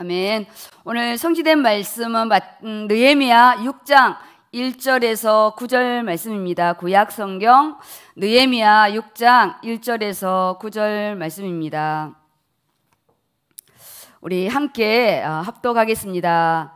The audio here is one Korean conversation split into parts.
아멘. 오늘 성취된 말씀은 음, 느헤미야 6장 1절에서 9절 말씀입니다. 구약 성경 느헤미야 6장 1절에서 9절 말씀입니다. 우리 함께 어, 합독하겠습니다.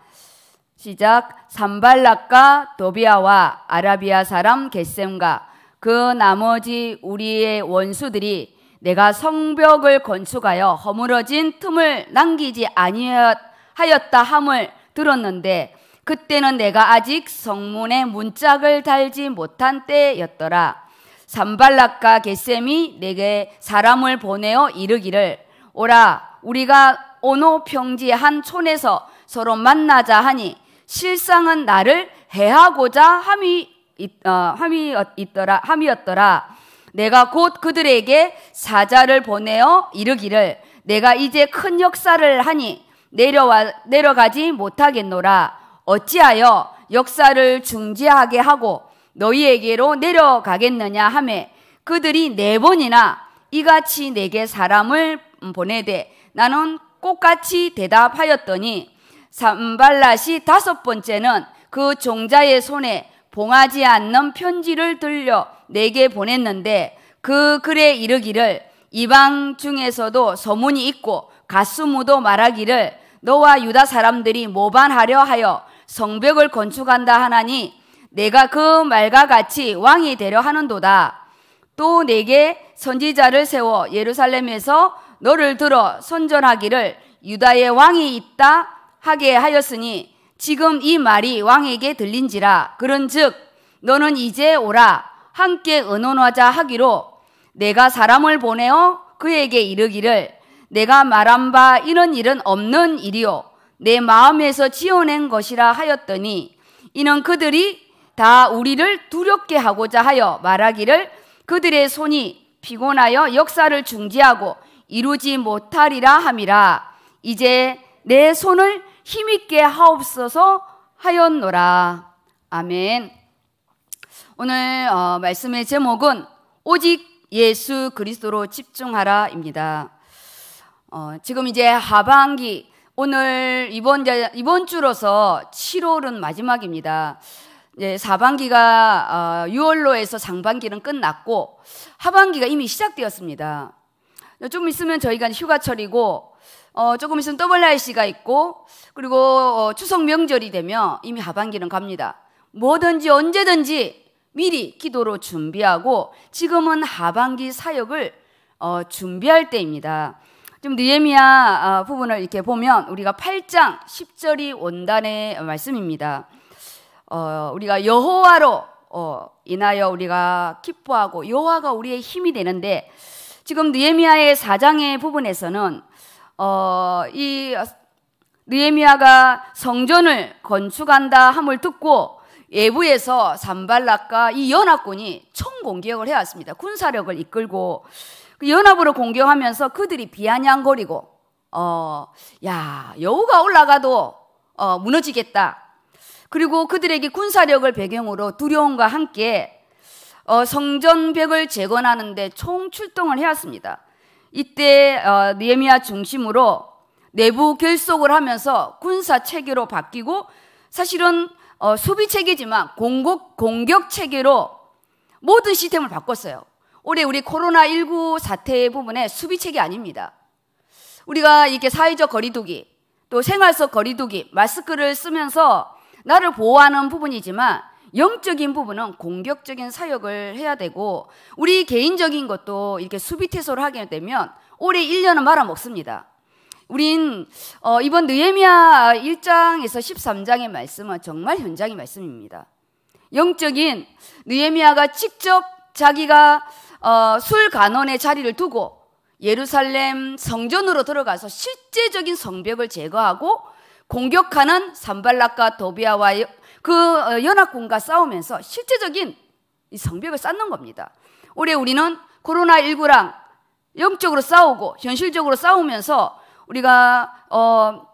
시작 산발락과 도비아와 아라비아 사람 겟셈과 그 나머지 우리의 원수들이 내가 성벽을 건축하여 허물어진 틈을 남기지 아니하였다 함을 들었는데 그때는 내가 아직 성문에 문짝을 달지 못한 때였더라. 산발락과 게셈이 내게 사람을 보내어 이르기를 오라 우리가 오노 평지한 촌에서 서로 만나자 하니 실상은 나를 해하고자 함이 있, 어, 함이 있더라 함이었더라 내가 곧 그들에게 사자를 보내어 이르기를 내가 이제 큰 역사를 하니 내려와 내려가지 못하겠노라 어찌하여 역사를 중지하게 하고 너희에게로 내려가겠느냐 하매 그들이 네 번이나 이같이 내게 사람을 보내되 나는 똑같이 대답하였더니 삼발라시 다섯 번째는 그 종자의 손에 봉하지 않는 편지를 들려 내게 보냈는데 그 글에 이르기를 이방 중에서도 소문이 있고 가스무도 말하기를 너와 유다 사람들이 모반하려 하여 성벽을 건축한다 하나니 내가 그 말과 같이 왕이 되려 하는도다. 또 내게 선지자를 세워 예루살렘에서 너를 들어 선전하기를 유다의 왕이 있다 하게 하였으니 지금 이 말이 왕에게 들린지라 그런즉 너는 이제 오라 함께 의논하자 하기로 내가 사람을 보내어 그에게 이르기를 내가 말한 바 이런 일은 없는 일이요 내 마음에서 지어낸 것이라 하였더니 이는 그들이 다 우리를 두렵게 하고자 하여 말하기를 그들의 손이 피곤하여 역사를 중지하고 이루지 못하리라 함이라 이제 내 손을 힘있게 하옵소서 하였노라. 아멘. 오늘 어, 말씀의 제목은 오직 예수 그리스도로 집중하라입니다. 어, 지금 이제 하반기 오늘 이번 이번 주로서 7월은 마지막입니다. 이제 4반기가 어, 6월로에서 상반기는 끝났고 하반기가 이미 시작되었습니다. 좀 있으면 저희가 휴가철이고 어, 조금 있으면 더블라이 씨가 있고 그리고 어, 추석 명절이 되면 이미 하반기는 갑니다. 뭐든지 언제든지 미리 기도로 준비하고 지금은 하반기 사역을 어, 준비할 때입니다. 지금 느헤미야 어, 부분을 이렇게 보면 우리가 8장 10절이 원단의 말씀입니다. 어, 우리가 여호와로 어, 인하여 우리가 기뻐하고 여호와가 우리의 힘이 되는데 지금 느에미아의 4장의 부분에서는 어, 이 느헤미야가 성전을 건축한다 함을 듣고 예부에서 산발락과 이 연합군이 총공격을 해왔습니다. 군사력을 이끌고 그 연합으로 공격하면서 그들이 비아냥거리고 어, 야 여우가 올라가도 어, 무너지겠다. 그리고 그들에게 군사력을 배경으로 두려움과 함께 어, 성전벽을 재건하는데 총 출동을 해왔습니다. 이때 어, 니에미아 중심으로 내부 결속을 하면서 군사 체계로 바뀌고 사실은 어, 수비 체계지만 공격, 공격 체계로 모든 시스템을 바꿨어요. 올해 우리 코로나19 사태 부분에 수비 체계 아닙니다. 우리가 이렇게 사회적 거리두기 또 생활 속 거리두기 마스크를 쓰면서 나를 보호하는 부분이지만 영적인 부분은 공격적인 사역을 해야 되고 우리 개인적인 것도 이렇게 수비태소를 하게 되면 올해 1년은 말아먹습니다. 우린 어, 이번 느헤미야 1장에서 13장의 말씀은 정말 현장의 말씀입니다. 영적인 느헤미야가 직접 자기가 어, 술 간원의 자리를 두고 예루살렘 성전으로 들어가서 실제적인 성벽을 제거하고 공격하는 산발락과 도비아와 그 어, 연합군과 싸우면서 실제적인 성벽을 쌓는 겁니다. 올해 우리는 코로나19랑 영적으로 싸우고 현실적으로 싸우면서 우리가 어,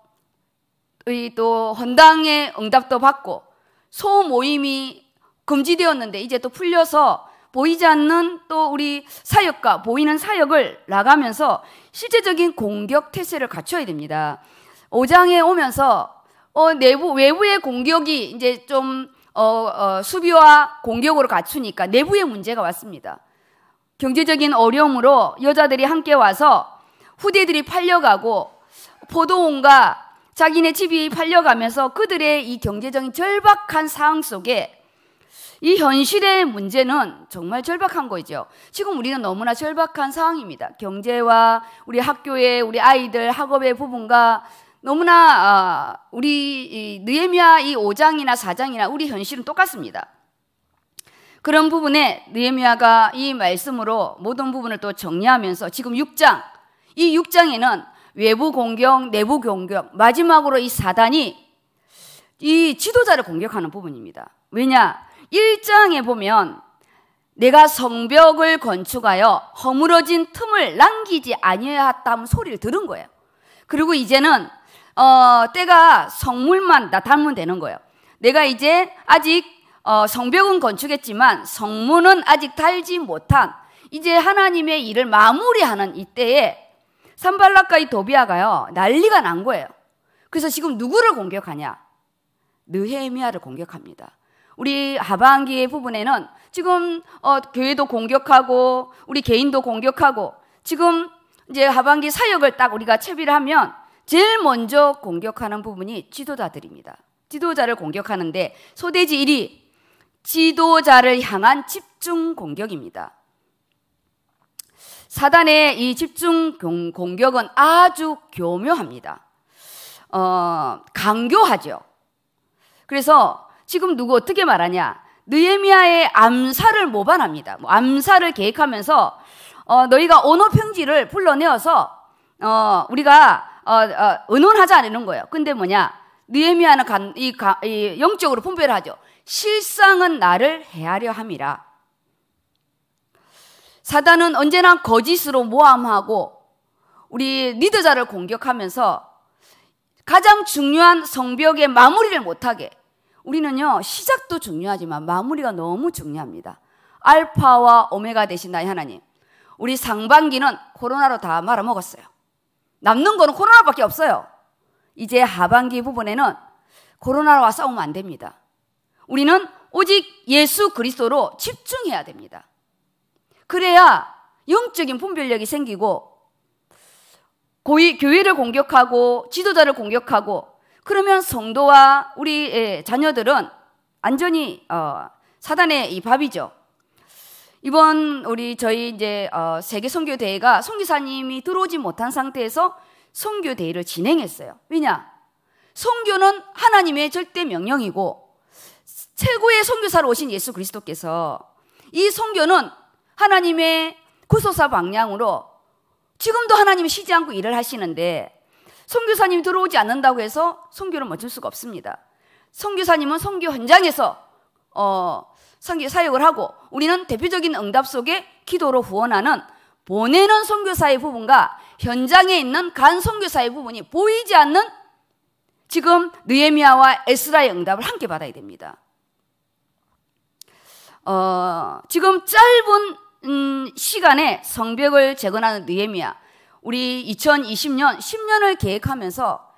또 헌당의 응답도 받고 소모임이 금지되었는데 이제 또 풀려서 보이지 않는 또 우리 사역과 보이는 사역을 나가면서 실제적인 공격 태세를 갖춰야 됩니다. 5장에 오면서 어, 내부 외부의 공격이 이제 좀 어, 어, 수비와 공격으로 갖추니까 내부의 문제가 왔습니다. 경제적인 어려움으로 여자들이 함께 와서 후대들이 팔려가고 포도원과 자기네 집이 팔려가면서 그들의 이 경제적인 절박한 상황 속에 이 현실의 문제는 정말 절박한 거죠. 지금 우리는 너무나 절박한 상황입니다. 경제와 우리 학교의 우리 아이들 학업의 부분과 너무나 아, 우리 느헤미야 이 5장이나 4장이나 우리 현실은 똑같습니다. 그런 부분에 느헤미야가 이 말씀으로 모든 부분을 또 정리하면서 지금 6장 이 6장에는 외부 공격, 내부 공격, 마지막으로 이 사단이 이 지도자를 공격하는 부분입니다. 왜냐? 1장에 보면 내가 성벽을 건축하여 허물어진 틈을 남기지 아니하였다는 소리를 들은 거예요. 그리고 이제는 어, 때가 성물만 나타나면 되는 거예요. 내가 이제 아직 어, 성벽은 건축했지만 성문은 아직 달지 못한 이제 하나님의 일을 마무리하는 이때에 산발락과의 도비아가요 난리가 난 거예요. 그래서 지금 누구를 공격하냐? 느헤미야를 공격합니다. 우리 하반기의 부분에는 지금 어, 교회도 공격하고 우리 개인도 공격하고 지금 이제 하반기 사역을 딱 우리가 채비를 하면 제일 먼저 공격하는 부분이 지도자들입니다. 지도자를 공격하는데 소대지 1위 지도자를 향한 집중 공격입니다. 사단의 이 집중 공격은 아주 교묘합니다. 어, 강교하죠. 그래서 지금 누구 어떻게 말하냐? 느헤미야의 암살을 모반합니다. 뭐 암살을 계획하면서 어, 너희가 언어 편지를 불러내어서 어, 우리가 어, 어, 의논하지 않는 거예요. 근데 뭐냐? 느헤미야는 간, 이, 가, 이 영적으로 분별을 하죠. 실상은 나를 해하려 함이라. 사단은 언제나 거짓으로 모함하고 우리 리더자를 공격하면서 가장 중요한 성벽의 마무리를 못하게 우리는요 시작도 중요하지만 마무리가 너무 중요합니다. 알파와 오메가 되신 나의 하나님. 우리 상반기는 코로나로 다 말아먹었어요. 남는 거는 코로나밖에 없어요. 이제 하반기 부분에는 코로나와 싸우면 안 됩니다. 우리는 오직 예수 그리스도로 집중해야 됩니다. 그래야 영적인 분별력이 생기고 고위, 교회를 공격하고 지도자를 공격하고 그러면 성도와 우리 자녀들은 안전히 어, 사단의 이 밥이죠. 이번 우리 저희 이제 어, 세계 선교 대회가 선교사님이 들어오지 못한 상태에서 선교 대회를 진행했어요. 왜냐? 선교는 하나님의 절대 명령이고 최고의 선교사로 오신 예수 그리스도께서 이 선교는 하나님의 구소사 방향으로 지금도 하나님이 쉬지 않고 일을 하시는데 선교사님 이 들어오지 않는다고 해서 선교를 멈출 수가 없습니다. 선교사님은 선교 현장에서 어, 선교 사역을 하고 우리는 대표적인 응답 속에 기도로 후원하는 보내는 선교사의 부분과 현장에 있는 간 선교사의 부분이 보이지 않는 지금 느에미아와 에스라의 응답을 함께 받아야 됩니다. 어, 지금 짧은 음, 시간에 성벽을 재건하는 느헤미야 우리 2020년 10년을 계획하면서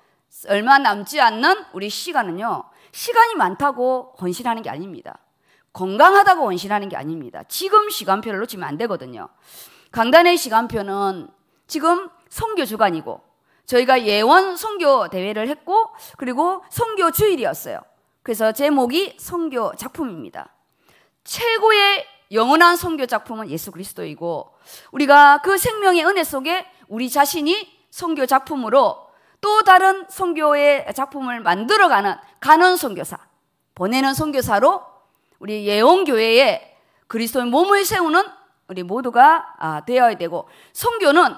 얼마 남지 않는 우리 시간은요. 시간이 많다고 헌신하는 게 아닙니다. 건강하다고 헌신하는 게 아닙니다. 지금 시간표를 놓치면 안 되거든요. 강단의 시간표는 지금 성교 주간이고 저희가 예원 성교 대회를 했고 그리고 성교 주일이었어요. 그래서 제목이 성교 작품입니다. 최고의 영원한 성교 작품은 예수 그리스도이고 우리가 그 생명의 은혜 속에 우리 자신이 성교 작품으로 또 다른 선교의 작품을 만들어가는 가는 선교사 보내는 선교사로 우리 예원교회에 그리스도의 몸을 세우는 우리 모두가 아, 되어야 되고 선교는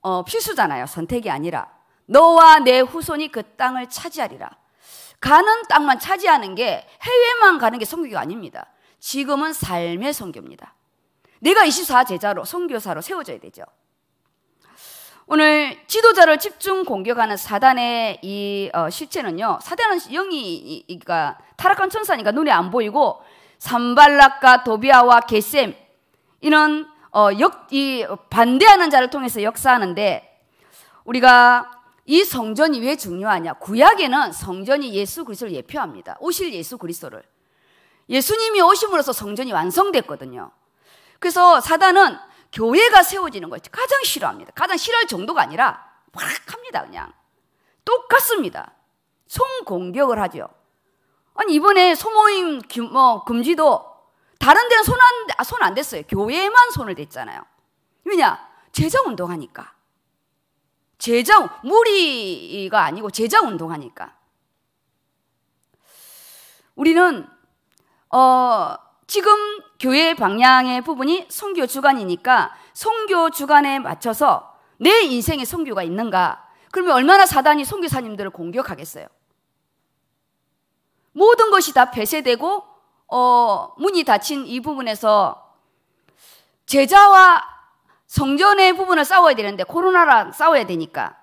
어, 필수잖아요 선택이 아니라 너와 내 후손이 그 땅을 차지하리라 가는 땅만 차지하는 게 해외만 가는 게 선교가 아닙니다 지금은 삶의 선교입니다 내가 24 제자로 선교사로 세워져야 되죠 오늘 지도자를 집중 공격하는 사단의 이 어, 실체는요. 사단은 영이가 타락한 천사니까 눈에 안 보이고 삼발락과 도비아와 게셈 이런 어, 역, 이 반대하는 자를 통해서 역사하는데 우리가 이 성전이 왜 중요하냐? 구약에는 성전이 예수 그리스도를 예표합니다. 오실 예수 그리스도를 예수님이 오심으로써 성전이 완성됐거든요. 그래서 사단은 교회가 세워지는 걸 가장 싫어합니다. 가장 싫어할 정도가 아니라 막 합니다, 그냥. 똑같습니다. 총공격을 하죠. 아니, 이번에 소모임 뭐, 금지도 다른 데는 손 안, 아, 손안 댔어요. 교회만 손을 댔잖아요. 왜냐? 제자 운동하니까. 제자, 무리가 아니고 제자 운동하니까. 우리는, 어, 지금 교회 방향의 부분이 성교 주간이니까 성교 주간에 맞춰서 내 인생에 성교가 있는가? 그러면 얼마나 사단이 성교사님들을 공격하겠어요? 모든 것이 다 폐쇄되고 어, 문이 닫힌 이 부분에서 제자와 성전의 부분을 싸워야 되는데 코로나랑 싸워야 되니까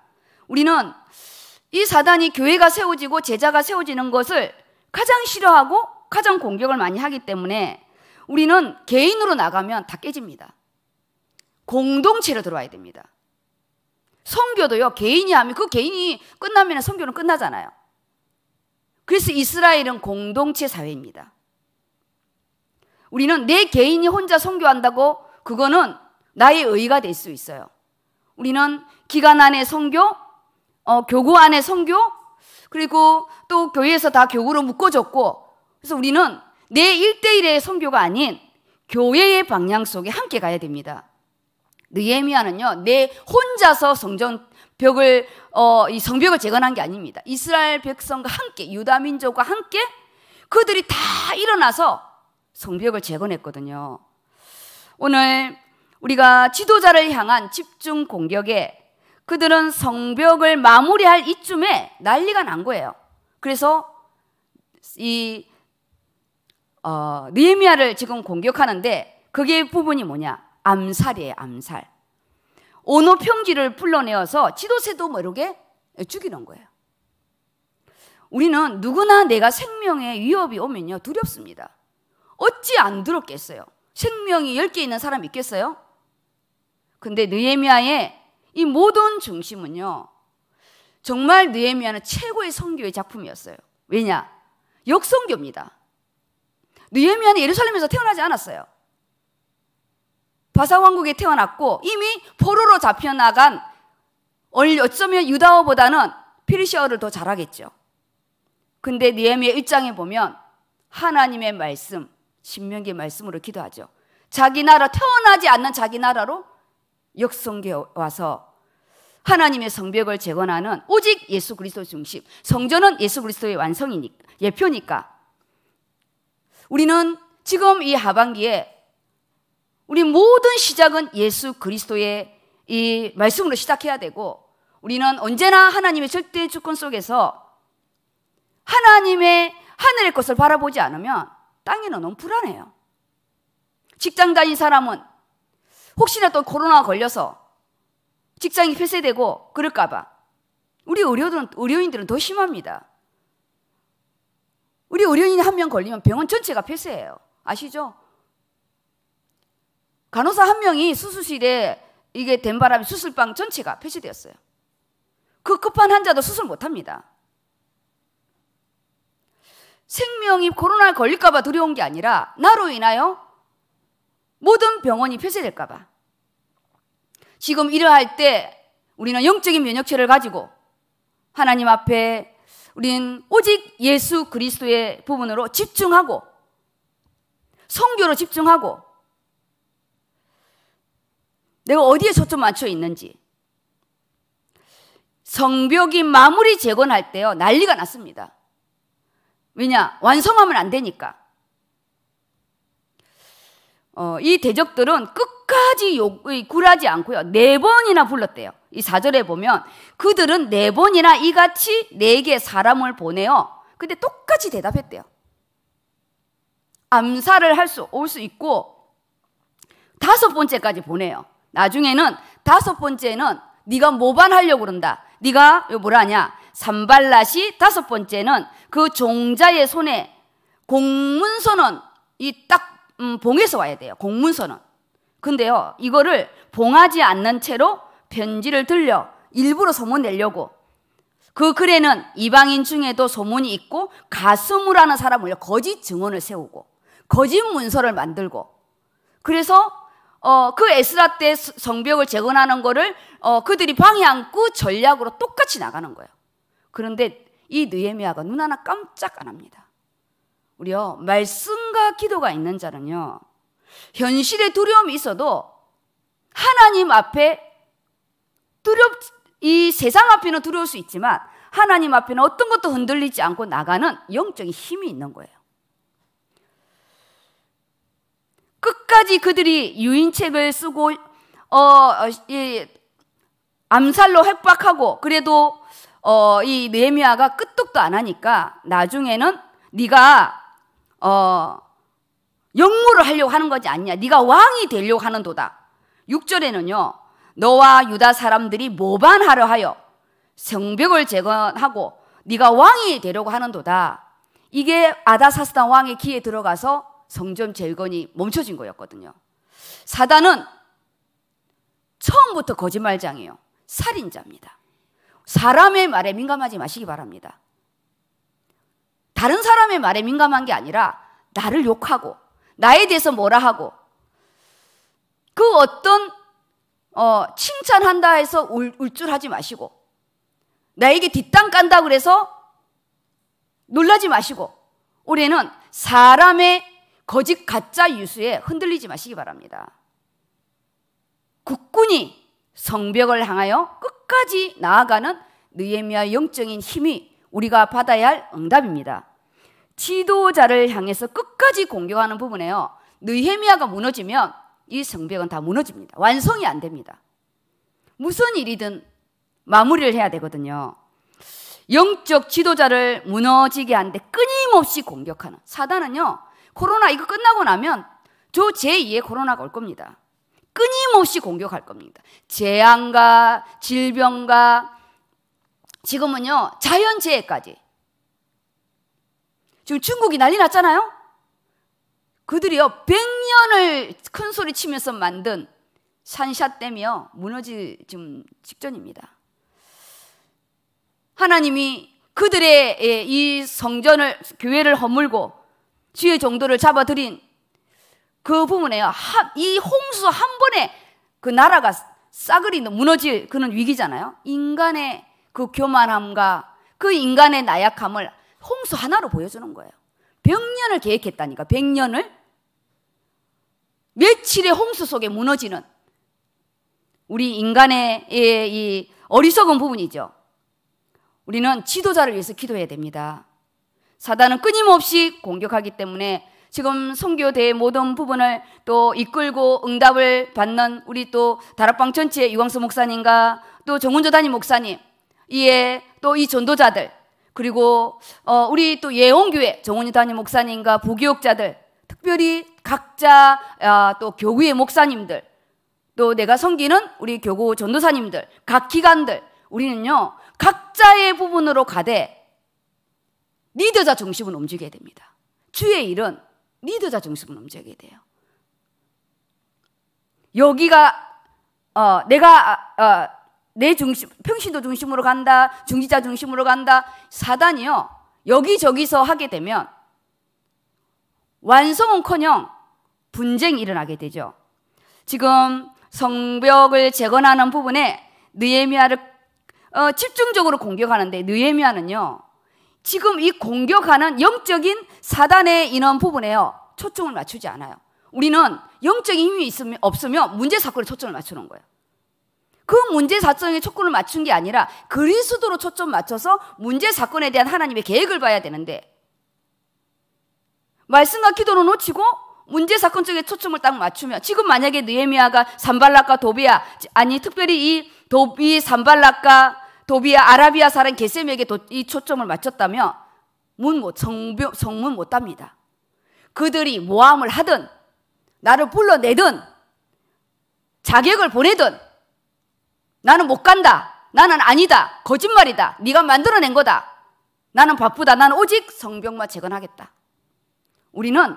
우리는 이 사단이 교회가 세워지고 제자가 세워지는 것을 가장 싫어하고 독화적 공격을 많이 하기 때문에 우리는 개인으로 나가면 다 깨집니다. 공동체로 들어와야 됩니다. 선교도요 개인이 하면 그 개인이 끝나면 선교는 끝나잖아요. 그래서 이스라엘은 공동체 사회입니다. 우리는 내 개인이 혼자 선교한다고 그거는 나의 의가 될 수 있어요. 우리는 기간 안에 선교, 어, 교구 안에 선교, 그리고 또 교회에서 다 교구로 묶어줬고 그래서 우리는 내일대일의 선교가 아닌 교회의 방향 속에 함께 가야 됩니다. 느헤미야는요. 내 혼자서 성전 벽을 어, 이 성벽을 재건한 게 아닙니다. 이스라엘 백성과 함께 유다 민족과 함께 그들이 다 일어나서 성벽을 재건했거든요. 오늘 우리가 지도자를 향한 집중 공격에 그들은 성벽을 마무리할 이쯤에 난리가 난 거예요. 그래서 이 어, 느헤미야를 지금 공격하는데 그게 부분이 뭐냐? 암살이에요, 암살. 오노 평지를 불러내어서 지도세도 모르게 죽이는 거예요. 우리는 누구나 내가 생명에 위협이 오면요, 두렵습니다. 어찌 안 두렵겠어요? 생명이 10개 있는 사람 있겠어요? 근데 느헤미야의 이 모든 중심은요. 정말 느헤미야는 최고의 선교의 작품이었어요. 왜냐? 역선교입니다. 느헤미야는 예루살렘에서 태어나지 않았어요. 바사 왕국에 태어났고 이미 포로로 잡혀나간 어쩌면 유다어보다는 피르시어를 더 잘하겠죠. 근데 느헤미야 1장에 보면 하나님의 말씀, 신명기 말씀으로 기도하죠. 자기 나라 태어나지 않는 자기 나라로 역성계 와서 하나님의 성벽을 재건하는 오직 예수 그리스도 중심. 성전은 예수 그리스도의 완성이니까 예표니까 우리는 지금 이 하반기에 우리 모든 시작은 예수 그리스도의 이 말씀으로 시작해야 되고 우리는 언제나 하나님의 절대 주권 속에서 하나님의 하늘의 것을 바라보지 않으면 땅에는 너무 불안해요. 직장 다닌 사람은 혹시나 또 코로나가 걸려서 직장이 폐쇄되고 그럴까봐 우리 의료들은, 의료인들은 더 심합니다. 우리 의료인 한명 걸리면 병원 전체가 폐쇄예요. 아시죠? 간호사 한 명이 수술실에 이게 된 바람에 수술방 전체가 폐쇄되었어요. 그 급한 환자도 수술 못 합니다. 생명이 코로나 걸릴까봐 두려운 게 아니라 나로 인하여 모든 병원이 폐쇄될까봐. 지금 이러할 때 우리는 영적인 면역체를 가지고 하나님 앞에 우리는 오직 예수 그리스도의 부분으로 집중하고 성교로 집중하고 내가 어디에 초점 맞춰 있는지 성벽이 마무리 재건할 때요 난리가 났습니다. 왜냐 완성하면 안 되니까. 어, 이 대적들은 끝까지 욕, 굴하지 않고요 네 번이나 불렀대요. 이 4절에 보면 그들은 네 번이나 이같이 네 개 사람을 보내어 근데 똑같이 대답했대요. 암살을 할 수 올 수 있고 다섯 번째까지 보내요. 나중에는 다섯 번째는 네가 모반하려고 그런다. 네가 뭐라 하냐? 산발라시 다섯 번째는 그 종자의 손에 공문서는 이딱 음, 봉해서 와야 돼요. 공문서는. 근데요, 이거를 봉하지 않는 채로 편지를 들려 일부러 소문 내려고 그 글에는 이방인 중에도 소문이 있고 가수무라는 사람을 거짓 증언을 세우고 거짓 문서를 만들고 그래서 어, 그 에스라 때 성벽을 재건하는 거를 어, 그들이 방향구 전략으로 똑같이 나가는 거예요. 그런데 이느헤미아가눈 하나 깜짝 안 합니다. 우리요 말씀과 기도가 있는 자는요 현실의 두려움이 있어도 하나님 앞에 두렵 이 세상 앞에는 두려울 수 있지만 하나님 앞에는 어떤 것도 흔들리지 않고 나가는 영적인 힘이 있는 거예요. 끝까지 그들이 유인책을 쓰고 어, 어 이, 암살로 획박하고 그래도 어, 이 네미아가 끄떡도 안 하니까 나중에는 네가 어, 영무를 하려고 하는 거지 않냐. 네가 왕이 되려고 하는 도다. 6절에는요. 너와 유다 사람들이 모반하려 하여 성벽을 재건하고 네가 왕이 되려고 하는도다. 이게 아다사스단 왕의 귀에 들어가서 성전 재건이 멈춰진 거였거든요. 사단은 처음부터 거짓말장이에요. 살인자입니다. 사람의 말에 민감하지 마시기 바랍니다. 다른 사람의 말에 민감한 게 아니라 나를 욕하고 나에 대해서 뭐라 하고 그 어떤 어, 칭찬한다 해서 울, 울줄하지 마시고 나에게 뒷땅 깐다 그래서 놀라지 마시고 올해는 사람의 거짓 가짜 유수에 흔들리지 마시기 바랍니다. 국군이 성벽을 향하여 끝까지 나아가는 느헤미아 영적인 힘이 우리가 받아야 할 응답입니다. 지도자를 향해서 끝까지 공격하는 부분에요. 느헤미아가 무너지면 이 성벽은 다 무너집니다. 완성이 안 됩니다. 무슨 일이든 마무리를 해야 되거든요. 영적 지도자를 무너지게 하는데 끊임없이 공격하는 사단은요. 코로나 이거 끝나고 나면 저 제2의 코로나가 올 겁니다. 끊임없이 공격할 겁니다. 재앙과 질병과 지금은요. 자연재해까지. 지금 중국이 난리 났잖아요. 그들이요, 100년을 큰 소리 치면서 만든 산샷댐이요 무너지 지금 직전입니다. 하나님이 그들의 예, 이 성전을, 교회를 허물고 주의 정도를 잡아들인 그 부분에요. 이 홍수 한 번에 그 나라가 싸그리 무너질 그런 위기잖아요. 인간의 그 교만함과 그 인간의 나약함을 홍수 하나로 보여주는 거예요. 100년을 계획했다니까. 100년을. 며칠의 홍수 속에 무너지는 우리 인간의 이 어리석은 부분이죠. 우리는 지도자를 위해서 기도해야 됩니다. 사단은 끊임없이 공격하기 때문에 지금 성교대의 모든 부분을 또 이끌고 응답을 받는 우리 또 다락방 전체 의 유광수 목사님과 또 정훈조 단임 목사님, 이에 또 이 전도자들, 그리고 어, 우리 또 예원교회 정원이 담임 목사님과 부교육자들 특별히 각자 아, 또 교구의 목사님들 또 내가 섬기는 우리 교구 전도사님들 각 기관들 우리는요 각자의 부분으로 가되 리더자 중심은 움직여야 됩니다. 주의 일은 리더자 중심은 움직여야 돼요. 여기가 어, 내가 어, 내 중심, 평신도 중심으로 간다, 중지자 중심으로 간다. 사단이요. 여기저기서 하게 되면 완성은 커녕 분쟁이 일어나게 되죠. 지금 성벽을 재건하는 부분에 느에미아를 어, 집중적으로 공격하는데 느에미아는요. 지금 이 공격하는 영적인 사단의 인원 부분에요. 초점을 맞추지 않아요. 우리는 영적인 힘이 있으면, 없으면 문제 사건에 초점을 맞추는 거예요. 그 문제 사정에 초점을 맞춘 게 아니라 그리스도로 초점 맞춰서 문제 사건에 대한 하나님의 계획을 봐야 되는데 말씀과 기도는 놓치고 문제 사건 쪽에 초점을 딱 맞추면 지금 만약에 느헤미아가 산발락과 도비아 아니 특별히 이 도비 산발락과 도비아 아라비아 사람 게셈에게 이 초점을 맞췄다면 문못 성 성문 못 답니다. 그들이 모함을 하든 나를 불러내든 자격을 보내든 나는 못 간다. 나는 아니다. 거짓말이다. 네가 만들어낸 거다. 나는 바쁘다. 나는 오직 성병만 재건하겠다. 우리는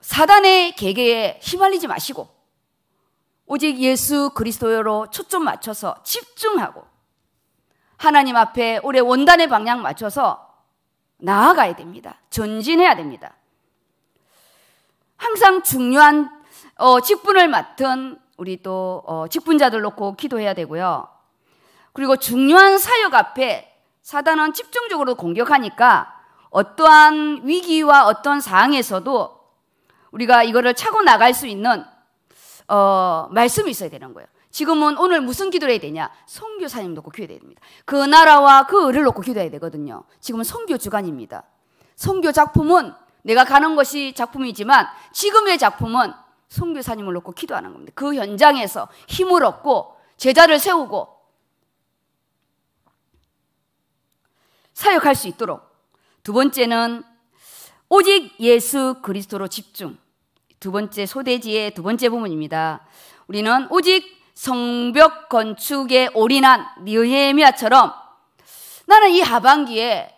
사단의 계계에 휘말리지 마시고 오직 예수 그리스도로 초점 맞춰서 집중하고 하나님 앞에 올해 원단의 방향 맞춰서 나아가야 됩니다. 전진해야 됩니다. 항상 중요한 어, 직분을 맡은 우리 또 어, 직분자들 놓고 기도해야 되고요. 그리고 중요한 사역 앞에 사단은 집중적으로 공격하니까 어떠한 위기와 어떤 상황에서도 우리가 이거를 차고 나갈 수 있는 어, 말씀이 있어야 되는 거예요. 지금은 오늘 무슨 기도를 해야 되냐? 성교 사님 놓고 기도해야 됩니다. 그 나라와 그 을을 놓고 기도해야 되거든요. 지금은 성교 주간입니다. 성교 작품은 내가 가는 것이 작품이지만 지금의 작품은 성교사님을 놓고 기도하는 겁니다. 그 현장에서 힘을 얻고 제자를 세우고 사역할 수 있도록 두 번째는 오직 예수 그리스도로 집중. 두 번째 소대지의 두 번째 부분입니다. 우리는 오직 성벽 건축에 올인한 니헤미아처럼 나는 이 하반기에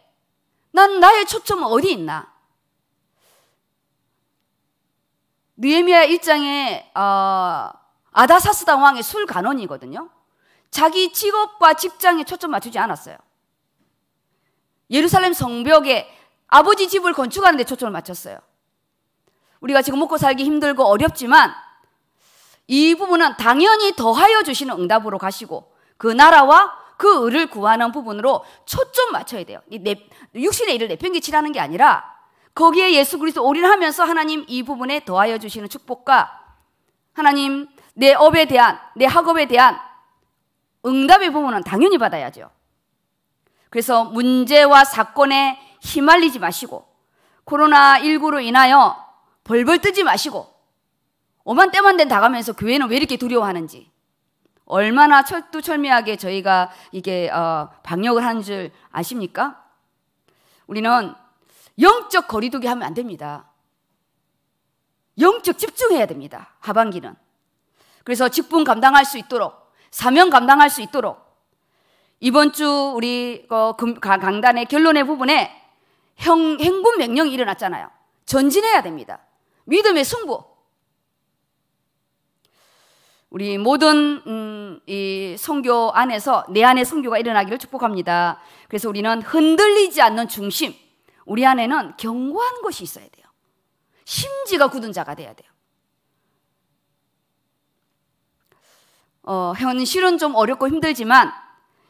난 나의 초점은 어디 있나? 느에미야 1장에 어, 아다사스다 왕의 술 간원이거든요. 자기 직업과 직장에 초점 맞추지 않았어요. 예루살렘 성벽에 아버지 집을 건축하는 데 초점을 맞췄어요. 우리가 지금 먹고 살기 힘들고 어렵지만 이 부분은 당연히 더하여 주시는 응답으로 가시고 그 나라와 그 을을 구하는 부분으로 초점 맞춰야 돼요. 네, 육신의 일을 내팽개치라는 게 아니라 거기에 예수 그리스도 올인하면서 하나님 이 부분에 더하여 주시는 축복과 하나님 내 업에 대한 내 학업에 대한 응답의 부분은 당연히 받아야죠. 그래서 문제와 사건에 휘말리지 마시고 코로나19로 인하여 벌벌 뜨지 마시고 오만 때만 된 다가면서 교회는 왜 이렇게 두려워하는지 얼마나 철두철미하게 저희가 이게 어, 방역을 하는 줄 아십니까? 우리는 영적 거리두기 하면 안 됩니다. 영적 집중해야 됩니다. 하반기는. 그래서 직분 감당할 수 있도록, 사명 감당할 수 있도록, 이번 주 우리 그 강단의 결론의 부분에 형, 행군 명령이 일어났잖아요. 전진해야 됩니다. 믿음의 승부. 우리 모든 음, 이 성교 안에서 내 안에 성교가 일어나기를 축복합니다. 그래서 우리는 흔들리지 않는 중심, 우리 안에는 견고한 것이 있어야 돼요. 심지가 굳은 자가 돼야 돼요. 어, 현실은 좀 어렵고 힘들지만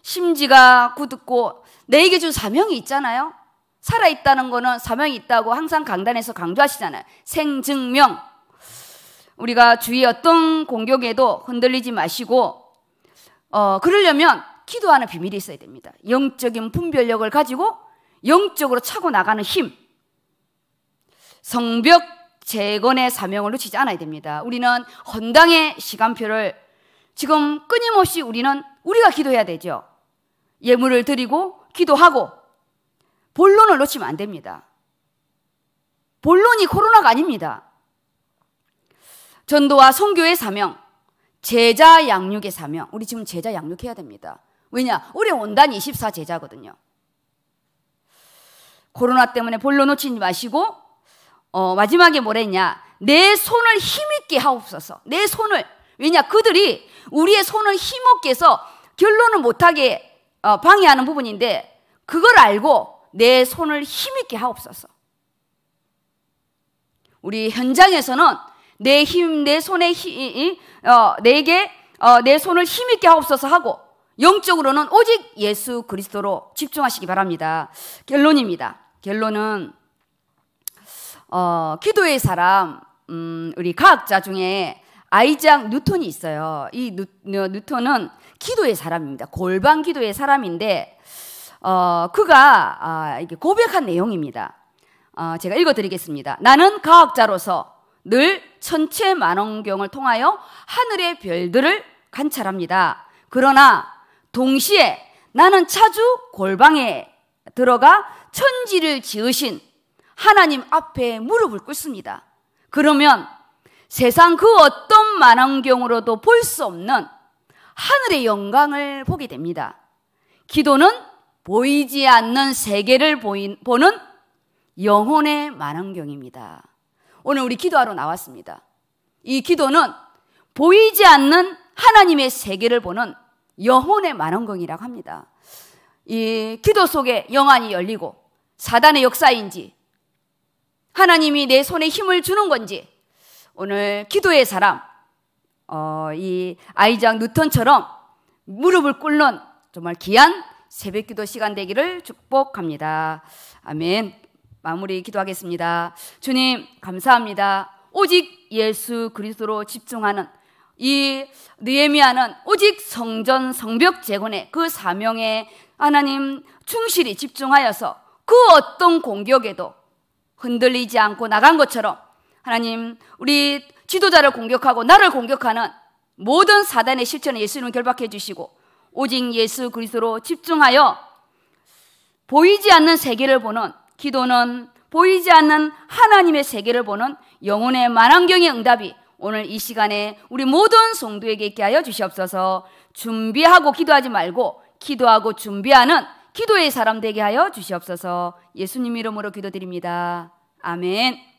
심지가 굳고 내게 준 사명이 있잖아요. 살아 있다는 거는 사명이 있다고 항상 강단에서 강조하시잖아요. 생증명. 우리가 주위 어떤 공격에도 흔들리지 마시고 어, 그러려면 기도하는 비밀이 있어야 됩니다. 영적인 분별력을 가지고 영적으로 차고 나가는 힘. 성벽 재건의 사명을 놓치지 않아야 됩니다. 우리는 헌당의 시간표를 지금 끊임없이 우리는 우리가 기도해야 되죠. 예물을 드리고 기도하고 본론을 놓치면 안 됩니다. 본론이 코로나가 아닙니다. 전도와 성교의 사명, 제자 양육의 사명. 우리 지금 제자 양육해야 됩니다. 왜냐? 우리 원단 24 제자거든요. 코로나 때문에 볼로 놓치지 마시고 어, 마지막에 뭐랬냐? 내 손을 힘있게 하옵소서. 내 손을 왜냐 그들이 우리의 손을 힘없게 해서 결론을 못하게 어, 방해하는 부분인데 그걸 알고 내 손을 힘있게 하옵소서. 우리 현장에서는 내 힘, 내 손에 힘, 어, 내게 어, 내 손을 힘있게 하옵소서 하고 영적으로는 오직 예수 그리스도로 집중하시기 바랍니다. 결론입니다. 결론은 어, 기도의 사람 음, 우리 과학자 중에 아이작 뉴턴이 있어요. 이 뉴, 어, 턴은 기도의 사람입니다. 골반 기도의 사람인데 어, 그가 아, 이게 고백한 내용입니다. 어, 제가 읽어드리겠습니다. 나는 과학자로서 늘 천체 만원경을 통하여 하늘의 별들을 관찰합니다. 그러나 동시에 나는 차주 골방에 들어가 천지를 지으신 하나님 앞에 무릎을 꿇습니다. 그러면 세상 그 어떤 만환경으로도 볼 수 없는 하늘의 영광을 보게 됩니다. 기도는 보이지 않는 세계를 보인, 보는 영혼의 만환경입니다. 오늘 우리 기도하러 나왔습니다. 이 기도는 보이지 않는 하나님의 세계를 보는 영혼의 만원경이라고 합니다. 이 기도 속에 영안이 열리고 사단의 역사인지 하나님이 내 손에 힘을 주는 건지 오늘 기도의 사람 어, 이 아이작 누턴처럼 무릎을 꿇는 정말 귀한 새벽 기도 시간 되기를 축복합니다. 아멘. 마무리 기도하겠습니다. 주님 감사합니다. 오직 예수 그리스도로 집중하는 이느에미아는 오직 성전 성벽 재건의 그 사명에 하나님 충실히 집중하여서 그 어떤 공격에도 흔들리지 않고 나간 것처럼 하나님 우리 지도자를 공격하고 나를 공격하는 모든 사단의 실천에 예수님은 결박해 주시고 오직 예수 그리스도로 집중하여 보이지 않는 세계를 보는 기도는 보이지 않는 하나님의 세계를 보는 영혼의 만환경의 응답이 오늘 이 시간에 우리 모든 성도에게 있게 하여 주시옵소서 준비하고 기도하지 말고 기도하고 준비하는 기도의 사람 되게 하여 주시옵소서 예수님 이름으로 기도드립니다. 아멘.